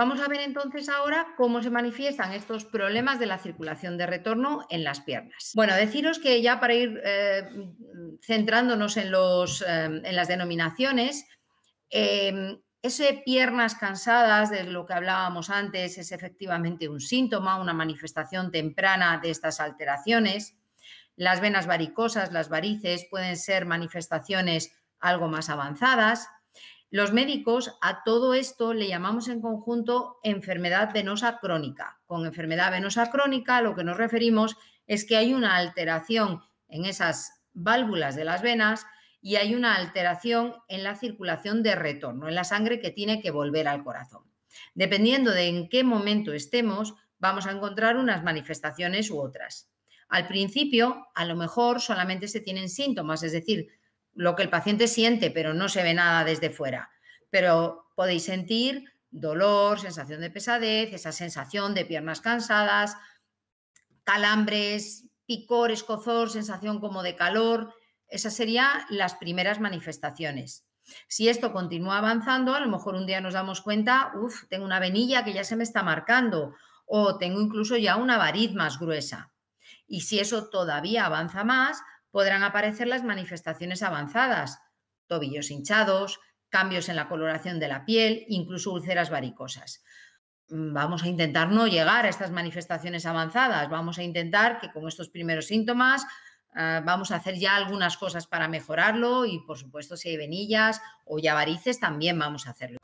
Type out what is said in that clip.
Vamos a ver entonces ahora cómo se manifiestan estos problemas de la circulación de retorno en las piernas. Bueno, deciros que ya para ir eh, centrándonos en, eh, en, las denominaciones, eh, ese piernas cansadas de lo que hablábamos antes es efectivamente un síntoma, una manifestación temprana de estas alteraciones. Las venas varicosas, las varices pueden ser manifestaciones algo más avanzadas. Los médicos a todo esto le llamamos en conjunto enfermedad venosa crónica. Con enfermedad venosa crónica lo que nos referimos es que hay una alteración en esas válvulas de las venas y hay una alteración en la circulación de retorno, en la sangre que tiene que volver al corazón. Dependiendo de en qué momento estemos, vamos a encontrar unas manifestaciones u otras. Al principio, a lo mejor solamente se tienen síntomas, es decir, lo que el paciente siente, pero no se ve nada desde fuera. Pero podéis sentir dolor, sensación de pesadez, esa sensación de piernas cansadas, calambres, picor, escozor, sensación como de calor. Esas serían las primeras manifestaciones. Si esto continúa avanzando, a lo mejor un día nos damos cuenta, uff, tengo una venilla que ya se me está marcando o tengo incluso ya una variz más gruesa. Y si eso todavía avanza más, podrán aparecer las manifestaciones avanzadas, tobillos hinchados, cambios en la coloración de la piel, incluso úlceras varicosas. Mm, vamos a intentar no llegar a estas manifestaciones avanzadas, vamos a intentar que con estos primeros síntomas eh, vamos a hacer ya algunas cosas para mejorarlo y por supuesto si hay venillas o ya varices también vamos a hacerlo.